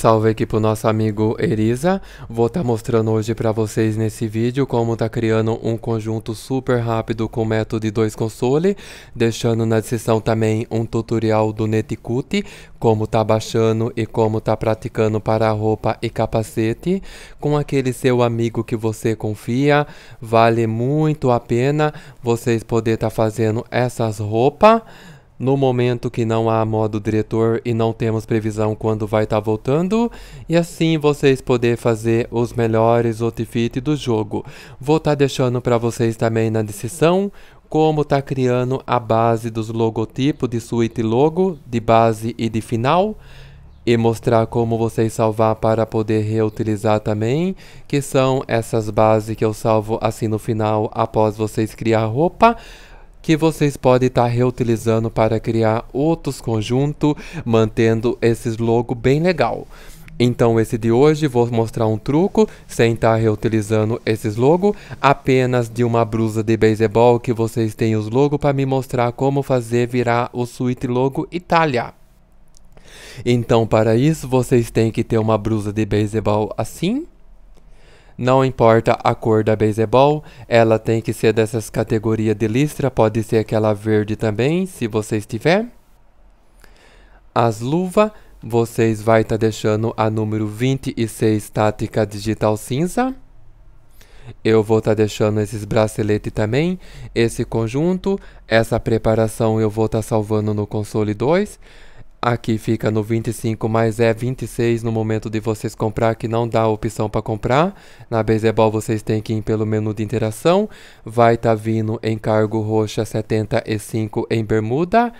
salve aqui pro nosso amigo Eriza. Vou estar tá mostrando hoje para vocês nesse vídeo como tá criando um conjunto super rápido com método de dois console, deixando na descrição também um tutorial do Neticut, como tá baixando e como tá praticando para roupa e capacete, com aquele seu amigo que você confia, vale muito a pena vocês poder estar tá fazendo essas roupas no momento que não há modo diretor e não temos previsão quando vai estar tá voltando, e assim vocês poder fazer os melhores outfit do jogo. Vou estar tá deixando para vocês também na descrição como tá criando a base dos logotipos de suíte logo, de base e de final e mostrar como vocês salvar para poder reutilizar também, que são essas bases que eu salvo assim no final após vocês criar roupa que vocês podem estar tá reutilizando para criar outros conjuntos, mantendo esses logo bem legal. Então esse de hoje vou mostrar um truco sem estar reutilizando esses logos, apenas de uma blusa de beisebol que vocês têm os logos para me mostrar como fazer virar o suíte logo Itália. Então para isso vocês têm que ter uma blusa de beisebol assim, não importa a cor da beisebol, ela tem que ser dessas categorias de listra, pode ser aquela verde também, se vocês tiver. As luvas, vocês vai estar tá deixando a número 26 tática digital cinza. Eu vou estar tá deixando esses braceletes também, esse conjunto, essa preparação eu vou estar tá salvando no console 2. Aqui fica no 25, mas é 26 no momento de vocês comprar, que não dá opção para comprar. Na Bezebol vocês têm que ir pelo menu de interação. Vai estar tá vindo em cargo roxa 75 em bermuda.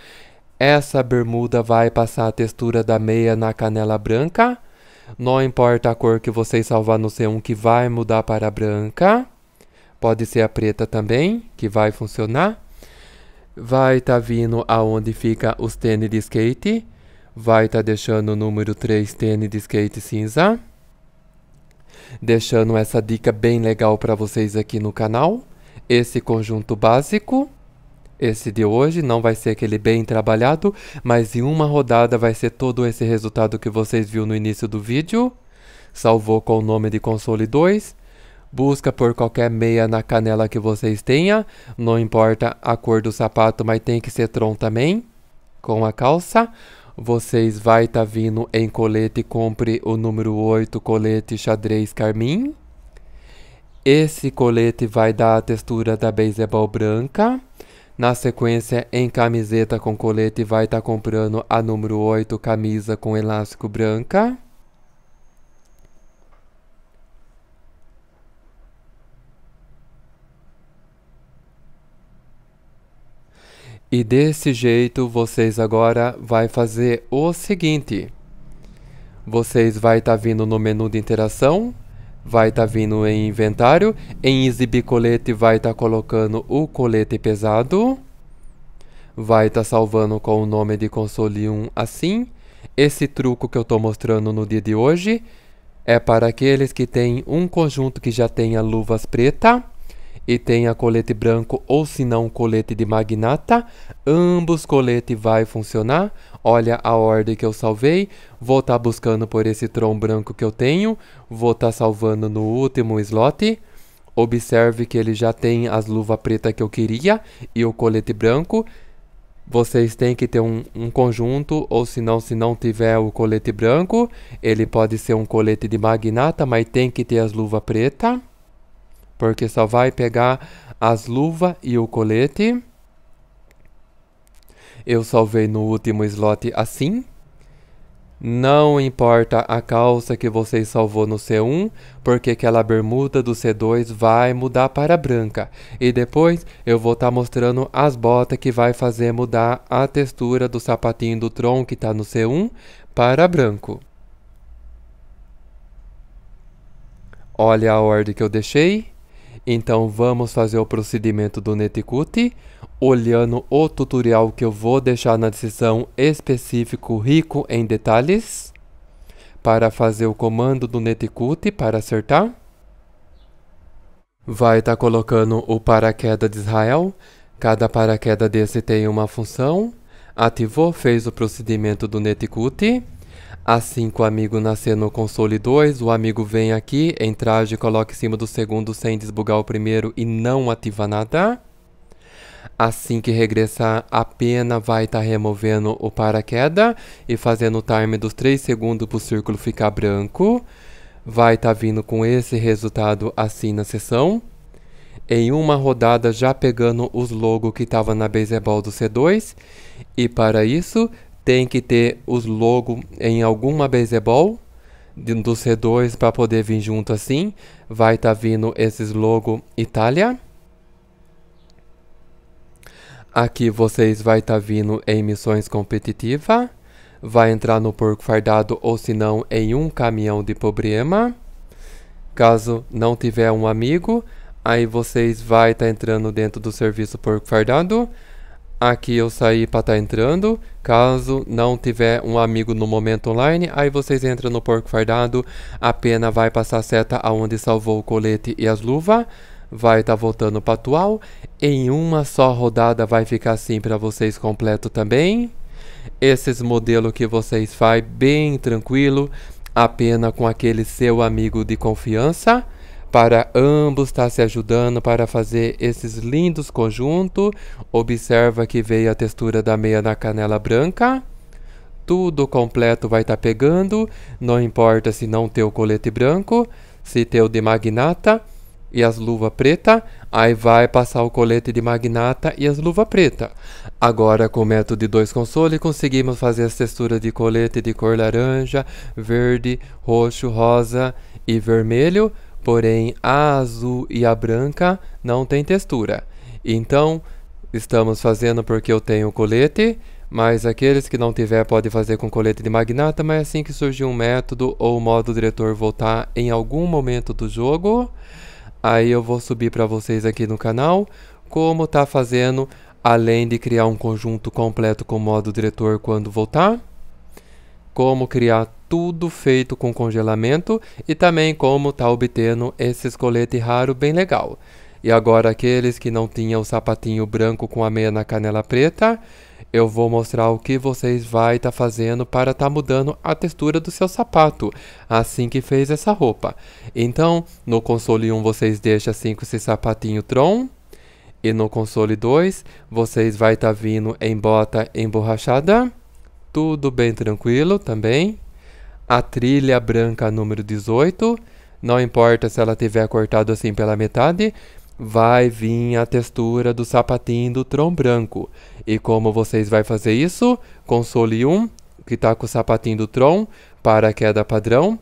Essa bermuda vai passar a textura da meia na canela branca. Não importa a cor que vocês salvar no C1 que vai mudar para branca. Pode ser a preta também, que vai funcionar vai estar tá vindo aonde fica os tênis de skate vai estar tá deixando o número 3 tênis de skate cinza. Deixando essa dica bem legal para vocês aqui no canal. Esse conjunto básico, esse de hoje, não vai ser aquele bem trabalhado, mas em uma rodada vai ser todo esse resultado que vocês viram no início do vídeo. Salvou com o nome de console 2. Busca por qualquer meia na canela que vocês tenham, não importa a cor do sapato, mas tem que ser tron também, com a calça. Vocês vai tá vindo em colete, compre o número 8, colete xadrez carmim. Esse colete vai dar a textura da baseball branca. Na sequência, em camiseta com colete, vai estar tá comprando a número 8, camisa com elástico branca. E desse jeito vocês agora vai fazer o seguinte. Vocês vai estar tá vindo no menu de interação, vai estar tá vindo em inventário, em exibir colete vai estar tá colocando o colete pesado, vai estar tá salvando com o nome de console 1 assim. Esse truco que eu estou mostrando no dia de hoje é para aqueles que têm um conjunto que já tenha luvas preta e tenha colete branco ou se não colete de magnata, ambos colete vai funcionar. Olha a ordem que eu salvei, vou estar tá buscando por esse tron branco que eu tenho, vou estar tá salvando no último slot. Observe que ele já tem as luvas preta que eu queria e o colete branco. Vocês têm que ter um, um conjunto, ou senão, se não tiver o colete branco, ele pode ser um colete de magnata, mas tem que ter as luvas preta porque só vai pegar as luvas e o colete. Eu salvei no último slot assim. Não importa a calça que você salvou no C1, porque aquela bermuda do C2 vai mudar para branca. E depois eu vou estar tá mostrando as botas que vai fazer mudar a textura do sapatinho do Tron que está no C1 para branco. Olha a ordem que eu deixei. Então vamos fazer o procedimento do Netcut olhando o tutorial que eu vou deixar na descrição específico rico em detalhes para fazer o comando do Netcut para acertar. Vai estar tá colocando o paraquedas de Israel. Cada paraquedas desse tem uma função. Ativou, fez o procedimento do Netcut. Assim que o amigo nascer no console 2, o amigo vem aqui, entra e coloca em cima do segundo sem desbugar o primeiro e não ativa nada. Assim que regressar, a pena vai estar tá removendo o paraquedas e fazendo o time dos 3 segundos para o círculo ficar branco. Vai estar tá vindo com esse resultado assim na sessão. Em uma rodada já pegando os logos que estavam na baseball do C2. E para isso, tem que ter os logos em alguma baseball do C2 para poder vir junto assim. Vai estar tá vindo esses logo Itália. Aqui vocês vai estar tá vindo em missões competitiva. Vai entrar no porco fardado ou se não em um caminhão de problema. Caso não tiver um amigo, aí vocês vai estar tá entrando dentro do serviço porco fardado Aqui eu saí para estar tá entrando. Caso não tiver um amigo no momento online, aí vocês entram no porco fardado. A pena vai passar a seta aonde salvou o colete e as luvas. Vai estar tá voltando para atual. Em uma só rodada vai ficar assim para vocês completo também. Esses modelos que vocês faz bem tranquilo. A pena com aquele seu amigo de confiança para ambos estar tá se ajudando para fazer esses lindos conjuntos. Observa que veio a textura da meia na canela branca. Tudo completo vai estar tá pegando, não importa se não ter o colete branco, se ter o de magnata e as luvas preta, aí vai passar o colete de magnata e as luvas preta. Agora com o método de dois console conseguimos fazer as texturas de colete de cor laranja, verde, roxo, rosa e vermelho porém a azul e a branca não tem textura. Então, estamos fazendo porque eu tenho colete, mas aqueles que não tiver podem fazer com colete de magnata, mas é assim que surgir um método ou modo diretor voltar em algum momento do jogo, aí eu vou subir para vocês aqui no canal como tá fazendo, além de criar um conjunto completo com modo diretor quando voltar como criar tudo feito com congelamento e também como tá obtendo esses colete raro bem legal. E agora aqueles que não tinham o sapatinho branco com a meia na canela preta, eu vou mostrar o que vocês vai estar tá fazendo para estar tá mudando a textura do seu sapato, assim que fez essa roupa. Então, no console 1 vocês deixam assim com esse sapatinho Tron, e no console 2 vocês vai estar tá vindo em bota emborrachada, tudo bem tranquilo também. A trilha branca número 18, não importa se ela tiver cortado assim pela metade, vai vir a textura do sapatinho do tron branco. E como vocês vai fazer isso? Console 1, que está com o sapatinho do tron, para queda padrão.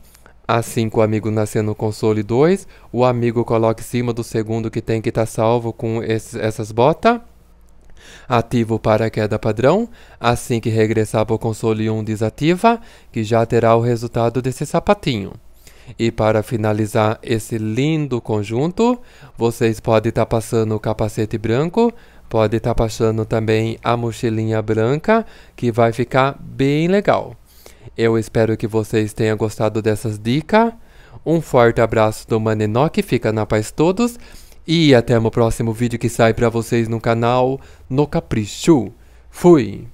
Assim que o amigo nascer no console 2, o amigo coloca em cima do segundo que tem que estar tá salvo com essas botas. Ativo para queda padrão, assim que regressar para o console 1 desativa, que já terá o resultado desse sapatinho. E para finalizar esse lindo conjunto, vocês podem estar tá passando o capacete branco, pode estar tá passando também a mochilinha branca, que vai ficar bem legal. Eu espero que vocês tenham gostado dessas dicas. Um forte abraço do Manenok, fica na paz todos. E até o próximo vídeo que sai pra vocês no canal No Capricho. Fui!